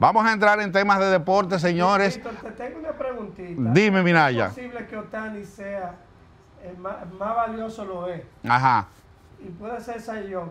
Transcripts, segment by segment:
Vamos a entrar en temas de deporte, señores. Dime, Minaya. ¿Es posible que Otani sea el eh, más, valioso Ajá. Y puede ser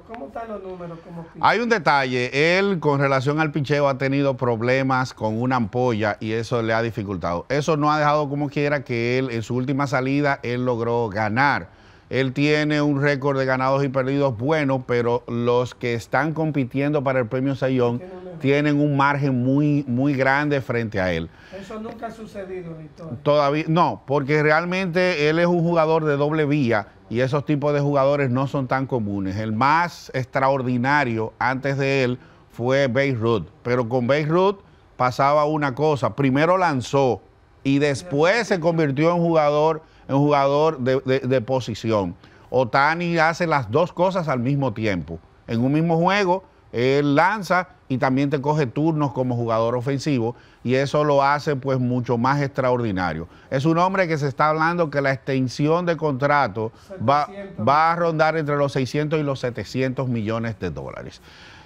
¿Cómo están los números? Hay un detalle. Él, con relación al picheo, ha tenido problemas con una ampolla y eso le ha dificultado. Eso no ha dejado como quiera que él, en su última salida, él logró ganar. Él tiene un récord de ganados y perdidos bueno, pero los que están compitiendo para el premio Sayón tienen un margen muy, muy grande frente a él. Eso nunca ha sucedido, Víctor... Todavía, no, porque realmente él es un jugador de doble vía y esos tipos de jugadores no son tan comunes. El más extraordinario antes de él fue Beirut, pero con Beirut pasaba una cosa, primero lanzó y después se convirtió en jugador un jugador de, posición. Otani hace las dos cosas al mismo tiempo. En un mismo juego, él lanza y también te coge turnos como jugador ofensivo y eso lo hace pues mucho más extraordinario. Es un hombre que se está hablando que la extensión de contrato va, va, a rondar entre los 600 y los 700 millones de dólares.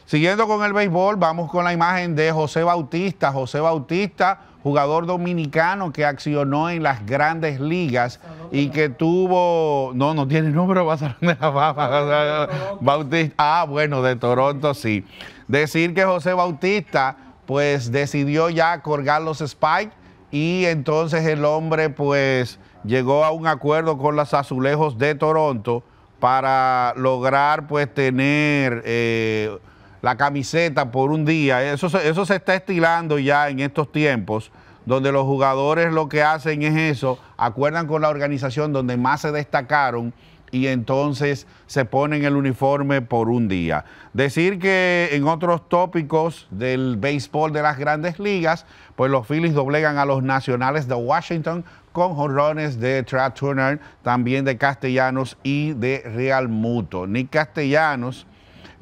Siguiendo con el béisbol, vamos con la imagen de José Bautista. José Bautista jugador dominicano que accionó en las grandes ligas y que tuvo, no, no tiene nombre, va a ser de la Bautista, ah, bueno, de Toronto sí. Decir que José Bautista pues decidió ya colgar los spikes y entonces el hombre pues llegó a un acuerdo con las azulejos de Toronto para lograr pues tener... Eh, la camiseta por un día. Eso, eso se está estilando ya en estos tiempos, donde los jugadores lo que hacen es eso, acuerdan con la organización donde más se destacaron y entonces se ponen el uniforme por un día. Decir que en otros tópicos del béisbol de las grandes ligas, pues los Phillies doblegan a los nacionales de Washington con jorrones de Trad Turner, también de Castellanos y de Real Muto. Nick Castellanos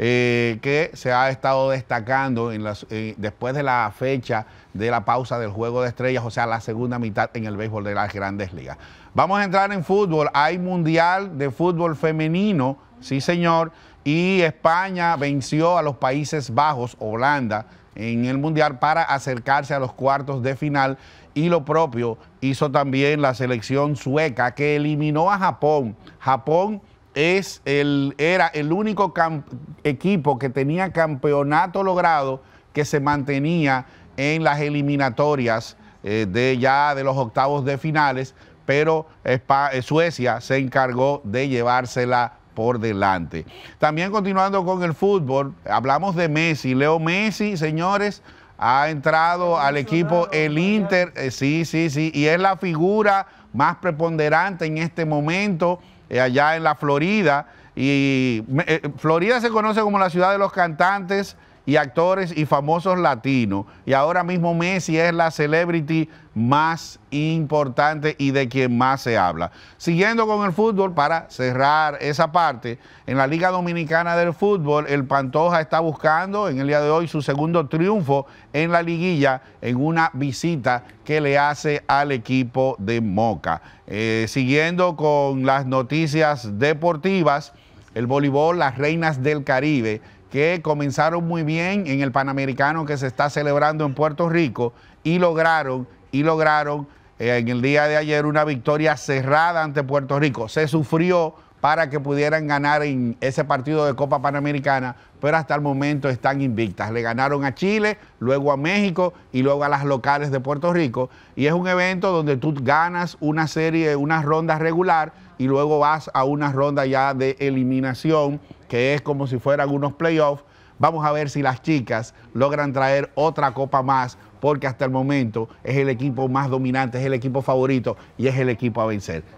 eh, que se ha estado destacando eh, después de la fecha de la pausa del Juego de Estrellas, o sea, la segunda mitad en el béisbol de las grandes ligas. Vamos a entrar en fútbol. Hay Mundial de Fútbol Femenino, sí señor, y España venció a los Países Bajos, Holanda, en el Mundial para acercarse a los cuartos de final. Y lo propio hizo también la selección sueca que eliminó a Japón. Japón es el, era el único equipo que tenía campeonato logrado que se mantenía en las eliminatorias eh, de ya de los octavos de finales, pero eh, Suecia se encargó de llevársela por delante. También continuando con el fútbol, hablamos de Messi. Leo Messi, señores, ha entrado al equipo el Inter, eh, sí, sí, sí, y es la figura más preponderante en este momento eh, allá en la Florida. Y eh, Florida se conoce como la ciudad de los cantantes, y actores y famosos latinos. Y ahora mismo Messi es la celebrity más importante y de quien más se habla. Siguiendo con el fútbol, para cerrar esa parte, en la Liga Dominicana del Fútbol, el Pantoja está buscando en el día de hoy su segundo triunfo en la liguilla en una visita que le hace al equipo de Moca. Eh, siguiendo con las noticias deportivas, el voleibol, las Reinas del Caribe que comenzaron muy bien en el Panamericano que se está celebrando en Puerto Rico y lograron, y lograron eh, en el día de ayer una victoria cerrada ante Puerto Rico. Se sufrió para que pudieran ganar en ese partido de Copa Panamericana, pero hasta el momento están invictas. Le ganaron a Chile, luego a México y luego a las locales de Puerto Rico. Y es un evento donde tú ganas una serie, una ronda regular y luego vas a una ronda ya de eliminación, que es como si fueran unos playoffs. Vamos a ver si las chicas logran traer otra copa más, porque hasta el momento es el equipo más dominante, es el equipo favorito y es el equipo a vencer.